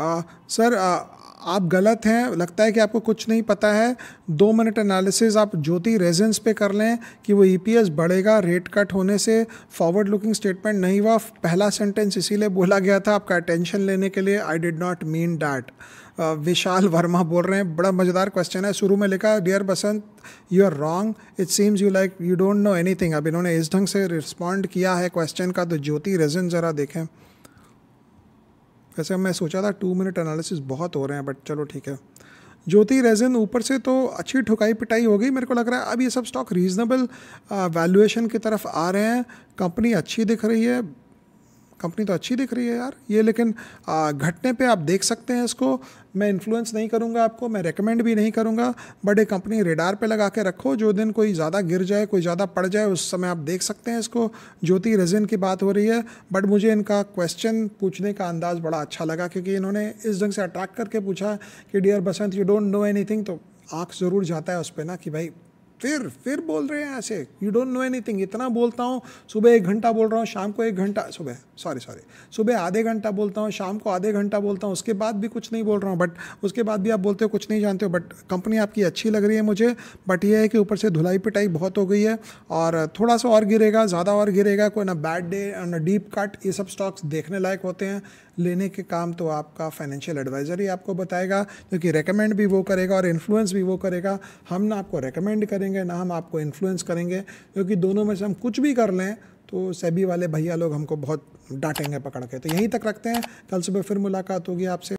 आ, sir आ, आप गलत हैं लगता है कि आपको कुछ नहीं पता है दो मिनट एनालिसिस आप ज्योति रेजेंस पे कर लें कि वो ई e बढ़ेगा रेट कट होने से फॉरवर्ड लुकिंग स्टेटमेंट नहीं हुआ पहला सेंटेंस इसीलिए बोला गया था आपका अटेंशन लेने के लिए I did not mean that Vishal Verma बोल रहे हैं बड़ा मज़ेदार क्वेश्चन है शुरू में लिखा dear Basant you are wrong it seems you like you don't know anything अब इन्होंने इस ढंग से रिस्पॉन्ड किया है क्वेश्चन का तो ज्योति रेजन ज़रा देखें वैसे मैं सोचा था टू मिनट एनालिसिस बहुत हो रहे हैं बट चलो ठीक है ज्योति रेजिन ऊपर से तो अच्छी ठुकाई पिटाई हो गई मेरे को लग रहा है अब ये सब स्टॉक रीजनेबल वैल्यूएशन की तरफ आ रहे हैं कंपनी अच्छी दिख रही है कंपनी तो अच्छी दिख रही है यार ये लेकिन घटने पे आप देख सकते हैं इसको मैं इन्फ्लुएंस नहीं करूँगा आपको मैं रिकमेंड भी नहीं करूँगा बट एक कंपनी रेडार पे लगा के रखो जो दिन कोई ज़्यादा गिर जाए कोई ज़्यादा पड़ जाए उस समय आप देख सकते हैं इसको ज्योति रेजिन की बात हो रही है बट मुझे इनका क्वेश्चन पूछने का अंदाज़ बड़ा अच्छा लगा क्योंकि इन्होंने इस ढंग से अट्रैक्ट करके पूछा कि dear Basant you don't know anything तो आँख ज़रूर जाता है उस पर ना कि भाई फिर फिर बोल रहे हैं ऐसे यू डोंट नो थिंग इतना बोलता हूँ सुबह एक घंटा बोल रहा हूँ शाम को एक घंटा सुबह सॉरी सॉरी सुबह आधे घंटा बोलता हूँ शाम को आधे घंटा बोलता हूँ उसके बाद भी कुछ नहीं बोल रहा हूँ बट उसके बाद भी आप बोलते हो कुछ नहीं जानते हो बट कंपनी आपकी अच्छी लग रही है मुझे बट ये है कि ऊपर से धुलाई पिटाई बहुत हो गई है और थोड़ा सा और गिरेगा ज़्यादा और गिरेगा कोई ना बैड डे ना डीप कट ये सब स्टॉक्स देखने लायक होते हैं लेने के काम तो आपका फाइनेंशियल एडवाइज़र ही आपको बताएगा क्योंकि रिकमेंड भी वो करेगा और इन्फ्लुएंस भी वो करेगा हम ना आपको रिकमेंड करेंगे करेंगे ना हम आपको इन्फ्लुएंस करेंगे क्योंकि दोनों में से हम कुछ भी कर लें तो सेबी वाले भैया लोग हमको बहुत डांटेंगे पकड़ के तो यहीं तक रखते हैं कल सुबह फिर मुलाकात होगी आपसे